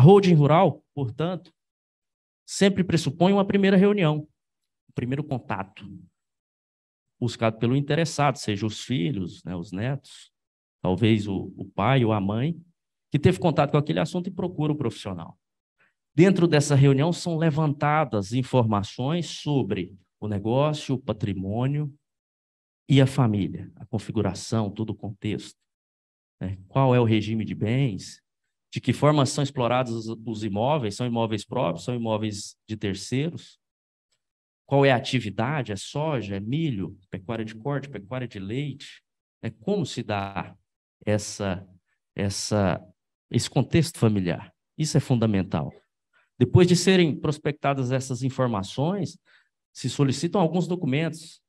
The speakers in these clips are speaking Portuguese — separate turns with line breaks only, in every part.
A holding rural, portanto, sempre pressupõe uma primeira reunião, um primeiro contato, buscado pelo interessado, seja os filhos, né, os netos, talvez o, o pai ou a mãe, que teve contato com aquele assunto e procura o profissional. Dentro dessa reunião são levantadas informações sobre o negócio, o patrimônio e a família, a configuração, todo o contexto. Né? Qual é o regime de bens, de que forma são explorados os imóveis, são imóveis próprios, são imóveis de terceiros, qual é a atividade, é soja, é milho, pecuária de corte, pecuária de leite, é como se dá essa, essa, esse contexto familiar. Isso é fundamental. Depois de serem prospectadas essas informações, se solicitam alguns documentos,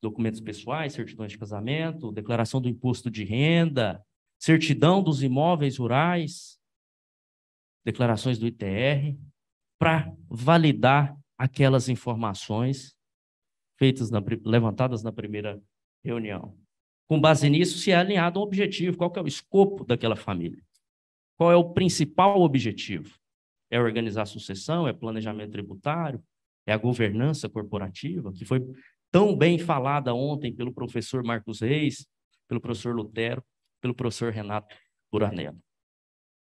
documentos pessoais, certidões de casamento, declaração do imposto de renda, certidão dos imóveis rurais, declarações do ITR, para validar aquelas informações feitas na, levantadas na primeira reunião. Com base nisso, se é alinhado ao objetivo, qual é o escopo daquela família? Qual é o principal objetivo? É organizar a sucessão? É planejamento tributário? É a governança corporativa, que foi tão bem falada ontem pelo professor Marcos Reis, pelo professor Lutero, pelo professor Renato Buranello.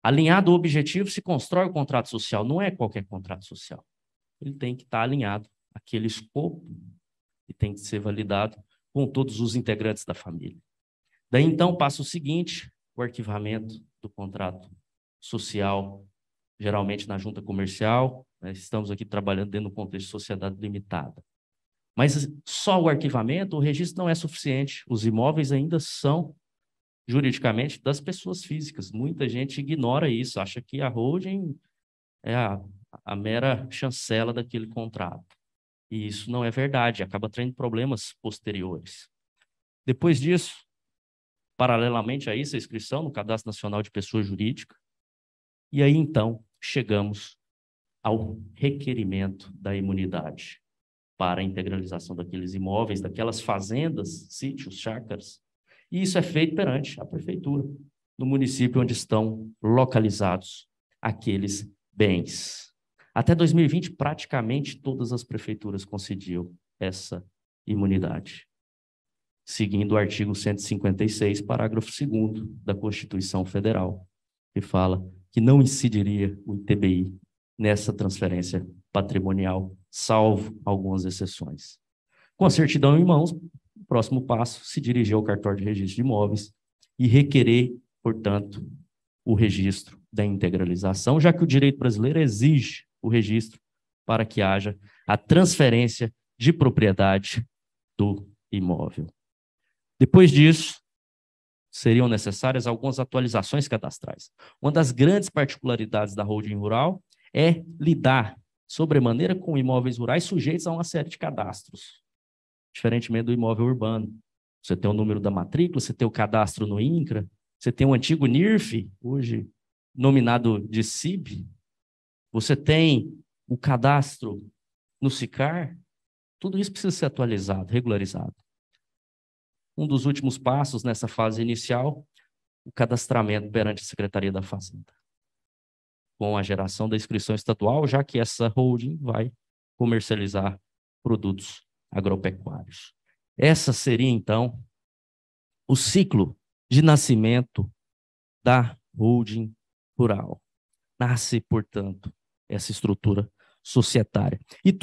Alinhado ao objetivo, se constrói o contrato social. Não é qualquer contrato social. Ele tem que estar alinhado àquele escopo e tem que ser validado com todos os integrantes da família. Daí então passa o seguinte: o arquivamento do contrato social, geralmente na junta comercial. Nós né? estamos aqui trabalhando dentro do contexto de sociedade limitada. Mas só o arquivamento, o registro não é suficiente. Os imóveis ainda são juridicamente das pessoas físicas. Muita gente ignora isso, acha que a holding é a, a mera chancela daquele contrato. E isso não é verdade, acaba trazendo problemas posteriores. Depois disso, paralelamente a isso, a inscrição no Cadastro Nacional de Pessoa Jurídica. E aí, então, chegamos ao requerimento da imunidade para a integralização daqueles imóveis, daquelas fazendas, sítios, chácaras, e isso é feito perante a prefeitura do município onde estão localizados aqueles bens. Até 2020, praticamente todas as prefeituras concediam essa imunidade, seguindo o artigo 156, parágrafo 2 da Constituição Federal, que fala que não incidiria o ITBI nessa transferência patrimonial, salvo algumas exceções. Com a certidão em mãos, Próximo passo, se dirigir ao cartório de registro de imóveis e requerer, portanto, o registro da integralização, já que o direito brasileiro exige o registro para que haja a transferência de propriedade do imóvel. Depois disso, seriam necessárias algumas atualizações cadastrais. Uma das grandes particularidades da holding rural é lidar sobremaneira com imóveis rurais sujeitos a uma série de cadastros diferentemente do imóvel urbano. Você tem o número da matrícula, você tem o cadastro no INCRA, você tem o antigo NIRF, hoje nominado de CIB, você tem o cadastro no SICAR, tudo isso precisa ser atualizado, regularizado. Um dos últimos passos nessa fase inicial, o cadastramento perante a Secretaria da Fazenda, com a geração da inscrição estadual, já que essa holding vai comercializar produtos agropecuários. Essa seria então o ciclo de nascimento da holding rural. Nasce, portanto, essa estrutura societária. E